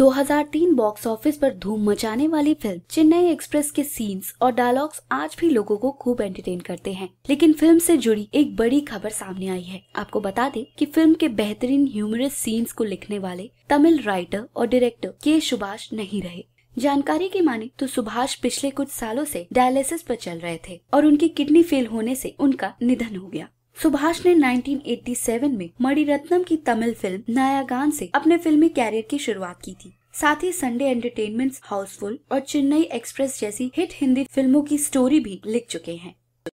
2003 box office पर धूम मचाने वाली फिल्म चेन्नई एक्सप्रेस के सीन्स और डायलॉग्स आज भी लोगों को खूब एंटरटेन करते हैं लेकिन फिल्म से जुड़ी एक बड़ी खबर सामने आई है आपको बता दें कि फिल्म के बेहतरीन ह्यूमरस सीन्स को लिखने वाले तमिल राइटर और डायरेक्टर के सुभाष नहीं रहे जानकारी की माने तो सुभाष पिछले कुछ सालों से डायलिसिस पर चल रहे थे और उनकी किडनी फेल होने से उनका निधन हो गया सुभाष ने 1987 में मणिरत्नम की तमिल फिल्म नायागान से अपने फिल्मी कैरियर की शुरुआत की थी साथ ही संडे एंटरटेनमेंट हाउसफुल और चेन्नई एक्सप्रेस जैसी हिट हिंदी फिल्मों की स्टोरी भी लिख चुके हैं